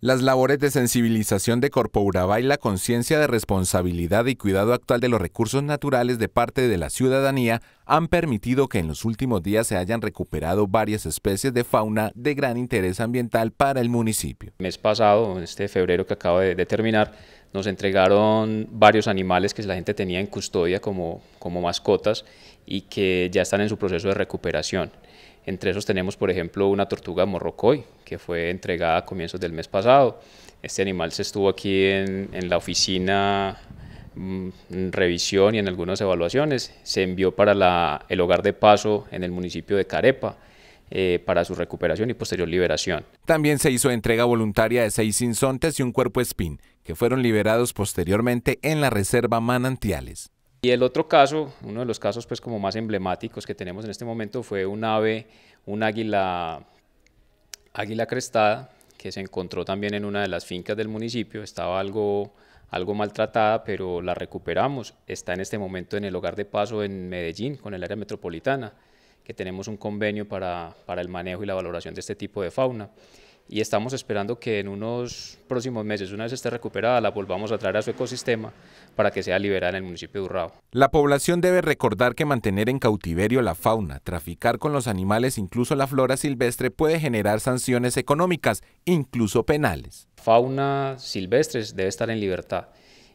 Las labores de sensibilización de Urabá y la conciencia de responsabilidad y cuidado actual de los recursos naturales de parte de la ciudadanía han permitido que en los últimos días se hayan recuperado varias especies de fauna de gran interés ambiental para el municipio. El mes pasado, este febrero que acabo de terminar, nos entregaron varios animales que la gente tenía en custodia como, mascotas y que ya están en su proceso de recuperación. Entre esos tenemos, por ejemplo, una tortuga morrocoy, que fue entregada a comienzos del mes pasado. Este animal se estuvo aquí en, la oficina mm, en revisión y en algunas evaluaciones. Se envió para el hogar de paso en el municipio de Carepa. Eh, para su recuperación y posterior liberación. También se hizo entrega voluntaria de seis insontes y un cuerpo espín, que fueron liberados posteriormente en la reserva Manantiales. Y el otro caso, uno de los casos pues, como más emblemáticos que tenemos en este momento fue un ave, un águila, águila crestada, que se encontró también en una de las fincas del municipio, estaba algo, algo maltratada, pero la recuperamos, está en este momento en el hogar de paso en Medellín, con el área metropolitana que tenemos un convenio para, para el manejo y la valoración de este tipo de fauna y estamos esperando que en unos próximos meses, una vez esté recuperada, la volvamos a traer a su ecosistema para que sea liberada en el municipio de Urrao. La población debe recordar que mantener en cautiverio la fauna, traficar con los animales, incluso la flora silvestre, puede generar sanciones económicas, incluso penales. Fauna silvestre debe estar en libertad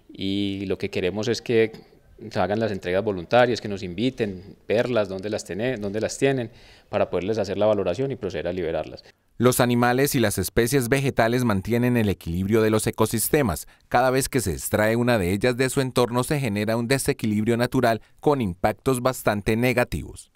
y lo que queremos es que hagan las entregas voluntarias, que nos inviten, verlas, dónde las, las tienen, para poderles hacer la valoración y proceder a liberarlas. Los animales y las especies vegetales mantienen el equilibrio de los ecosistemas. Cada vez que se extrae una de ellas de su entorno se genera un desequilibrio natural con impactos bastante negativos.